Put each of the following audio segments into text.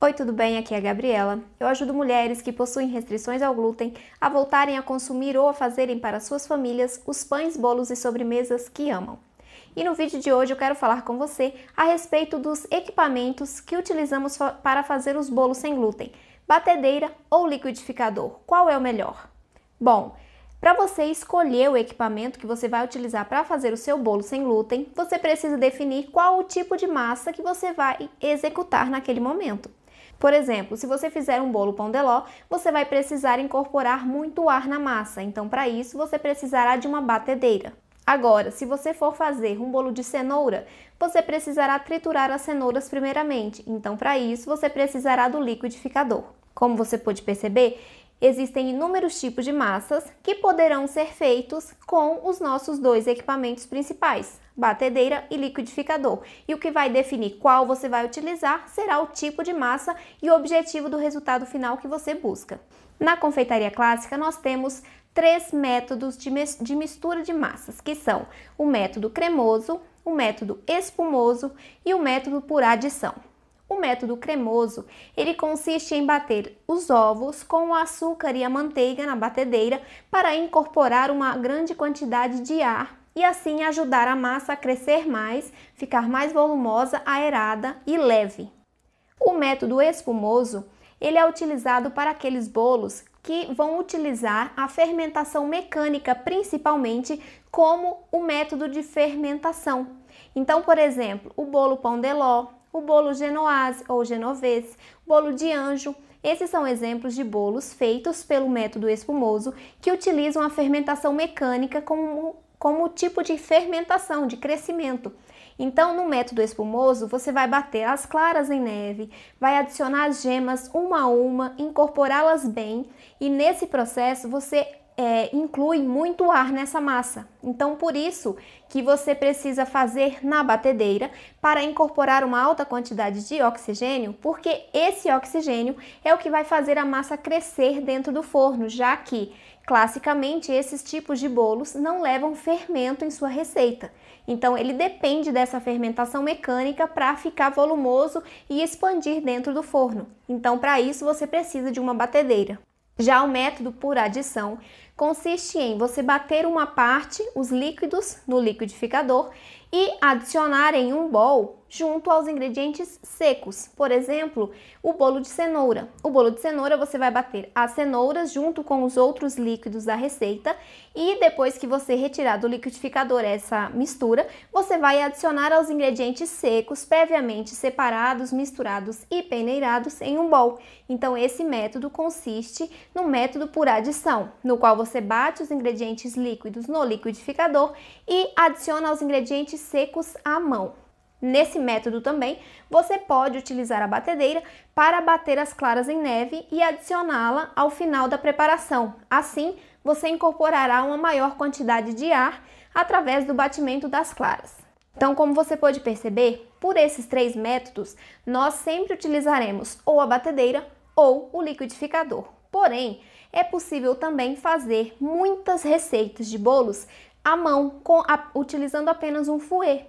Oi, tudo bem? Aqui é a Gabriela. Eu ajudo mulheres que possuem restrições ao glúten a voltarem a consumir ou a fazerem para suas famílias os pães, bolos e sobremesas que amam. E no vídeo de hoje eu quero falar com você a respeito dos equipamentos que utilizamos para fazer os bolos sem glúten: batedeira ou liquidificador. Qual é o melhor? Bom, para você escolher o equipamento que você vai utilizar para fazer o seu bolo sem glúten, você precisa definir qual o tipo de massa que você vai executar naquele momento. Por exemplo, se você fizer um bolo pão de ló, você vai precisar incorporar muito ar na massa, então para isso você precisará de uma batedeira. Agora, se você for fazer um bolo de cenoura, você precisará triturar as cenouras primeiramente, então para isso você precisará do liquidificador. Como você pode perceber, Existem inúmeros tipos de massas que poderão ser feitos com os nossos dois equipamentos principais, batedeira e liquidificador. E o que vai definir qual você vai utilizar será o tipo de massa e o objetivo do resultado final que você busca. Na confeitaria clássica, nós temos três métodos de, mistura de massas, que são o método cremoso, o método espumoso e o método por adição. O método cremoso, ele consiste em bater os ovos com o açúcar e a manteiga na batedeira para incorporar uma grande quantidade de ar e assim ajudar a massa a crescer mais, ficar mais volumosa, aerada e leve. O método espumoso, ele é utilizado para aqueles bolos que vão utilizar a fermentação mecânica principalmente como o método de fermentação. Então, por exemplo, o bolo pão de ló, o bolo genoase ou genovese, bolo de anjo. Esses são exemplos de bolos feitos pelo método espumoso que utilizam a fermentação mecânica como, como tipo de fermentação, de crescimento. Então, no método espumoso, você vai bater as claras em neve, vai adicionar as gemas uma a uma, incorporá-las bem e nesse processo você é, inclui muito ar nessa massa. Então, por isso que você precisa fazer na batedeira para incorporar uma alta quantidade de oxigênio, porque esse oxigênio é o que vai fazer a massa crescer dentro do forno, já que Classicamente, esses tipos de bolos não levam fermento em sua receita, então ele depende dessa fermentação mecânica para ficar volumoso e expandir dentro do forno. Então, para isso, você precisa de uma batedeira. Já o método por adição consiste em você bater uma parte, os líquidos, no liquidificador e adicionar em um bowl junto aos ingredientes secos. Por exemplo, o bolo de cenoura. O bolo de cenoura você vai bater as cenouras junto com os outros líquidos da receita e depois que você retirar do liquidificador essa mistura, você vai adicionar aos ingredientes secos previamente separados, misturados e peneirados em um bowl. Então esse método consiste no método por adição, no qual você bate os ingredientes líquidos no liquidificador e adiciona aos ingredientes secos à mão. Nesse método também, você pode utilizar a batedeira para bater as claras em neve e adicioná-la ao final da preparação. Assim, você incorporará uma maior quantidade de ar através do batimento das claras. Então, como você pode perceber, por esses três métodos, nós sempre utilizaremos ou a batedeira ou o liquidificador. Porém, é possível também fazer muitas receitas de bolos à mão, a, utilizando apenas um fouet,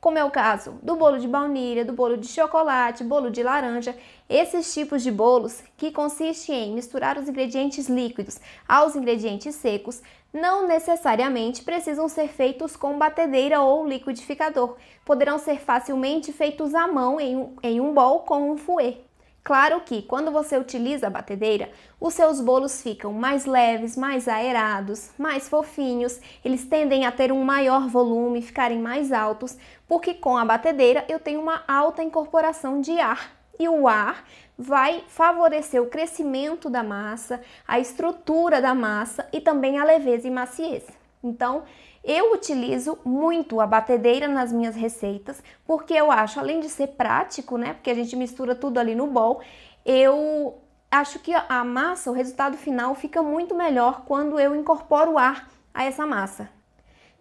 como é o caso do bolo de baunilha, do bolo de chocolate, bolo de laranja, esses tipos de bolos que consiste em misturar os ingredientes líquidos aos ingredientes secos, não necessariamente precisam ser feitos com batedeira ou liquidificador. Poderão ser facilmente feitos à mão em um, em um bol com um fouet. Claro que quando você utiliza a batedeira, os seus bolos ficam mais leves, mais aerados, mais fofinhos, eles tendem a ter um maior volume, ficarem mais altos, porque com a batedeira eu tenho uma alta incorporação de ar. E o ar vai favorecer o crescimento da massa, a estrutura da massa e também a leveza e maciez. Então, eu utilizo muito a batedeira nas minhas receitas, porque eu acho, além de ser prático, né? Porque a gente mistura tudo ali no bowl, eu acho que a massa, o resultado final fica muito melhor quando eu incorporo ar a essa massa.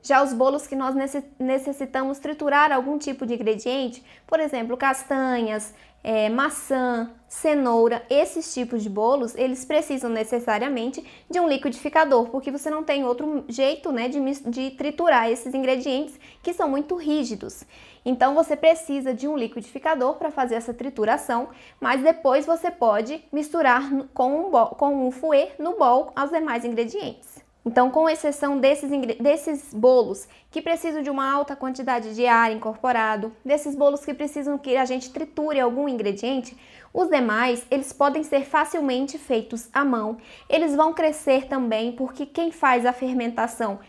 Já os bolos que nós necessitamos triturar algum tipo de ingrediente, por exemplo, castanhas, é, maçã, cenoura, esses tipos de bolos, eles precisam necessariamente de um liquidificador, porque você não tem outro jeito né, de, de triturar esses ingredientes que são muito rígidos. Então você precisa de um liquidificador para fazer essa trituração, mas depois você pode misturar com um, bol, com um fouet no bol aos demais ingredientes. Então, com exceção desses, desses bolos que precisam de uma alta quantidade de ar incorporado, desses bolos que precisam que a gente triture algum ingrediente, os demais, eles podem ser facilmente feitos à mão. Eles vão crescer também, porque quem faz a fermentação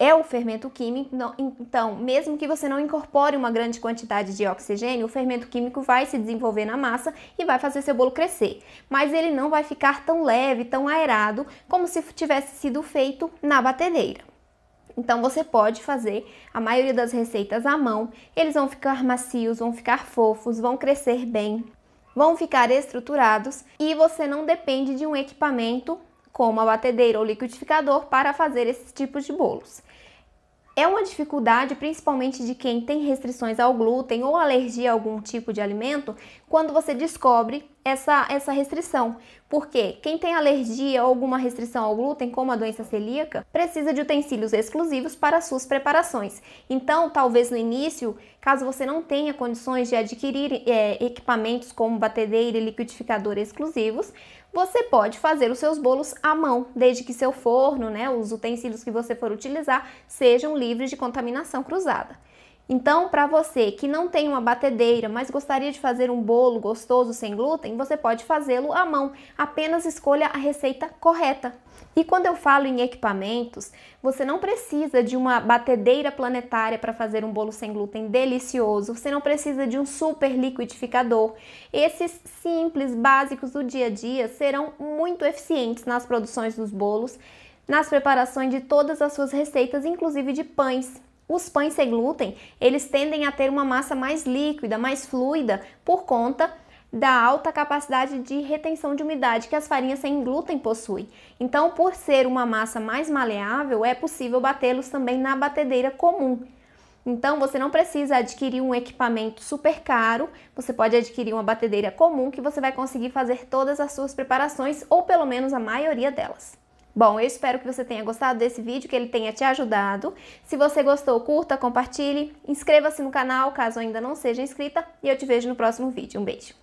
é o fermento químico, então, mesmo que você não incorpore uma grande quantidade de oxigênio, o fermento químico vai se desenvolver na massa e vai fazer seu bolo crescer. Mas ele não vai ficar tão leve, tão aerado, como se tivesse sido feito na batedeira. Então você pode fazer a maioria das receitas à mão, eles vão ficar macios, vão ficar fofos, vão crescer bem, vão ficar estruturados e você não depende de um equipamento como a batedeira ou liquidificador, para fazer esses tipos de bolos. É uma dificuldade, principalmente de quem tem restrições ao glúten ou alergia a algum tipo de alimento, quando você descobre essa, essa restrição. Porque quem tem alergia ou alguma restrição ao glúten, como a doença celíaca, precisa de utensílios exclusivos para suas preparações. Então, talvez no início, caso você não tenha condições de adquirir é, equipamentos como batedeira e liquidificador exclusivos, você pode fazer os seus bolos à mão, desde que seu forno, né, os utensílios que você for utilizar, sejam livres de contaminação cruzada. Então, para você que não tem uma batedeira, mas gostaria de fazer um bolo gostoso sem glúten, você pode fazê-lo à mão. Apenas escolha a receita correta. E quando eu falo em equipamentos, você não precisa de uma batedeira planetária para fazer um bolo sem glúten delicioso, você não precisa de um super liquidificador. Esses simples básicos do dia a dia serão muito eficientes nas produções dos bolos, nas preparações de todas as suas receitas, inclusive de pães. Os pães sem glúten, eles tendem a ter uma massa mais líquida, mais fluida, por conta da alta capacidade de retenção de umidade que as farinhas sem glúten possuem. Então, por ser uma massa mais maleável, é possível batê-los também na batedeira comum. Então, você não precisa adquirir um equipamento super caro, você pode adquirir uma batedeira comum que você vai conseguir fazer todas as suas preparações ou pelo menos a maioria delas. Bom, eu espero que você tenha gostado desse vídeo, que ele tenha te ajudado. Se você gostou, curta, compartilhe, inscreva-se no canal caso ainda não seja inscrita e eu te vejo no próximo vídeo. Um beijo!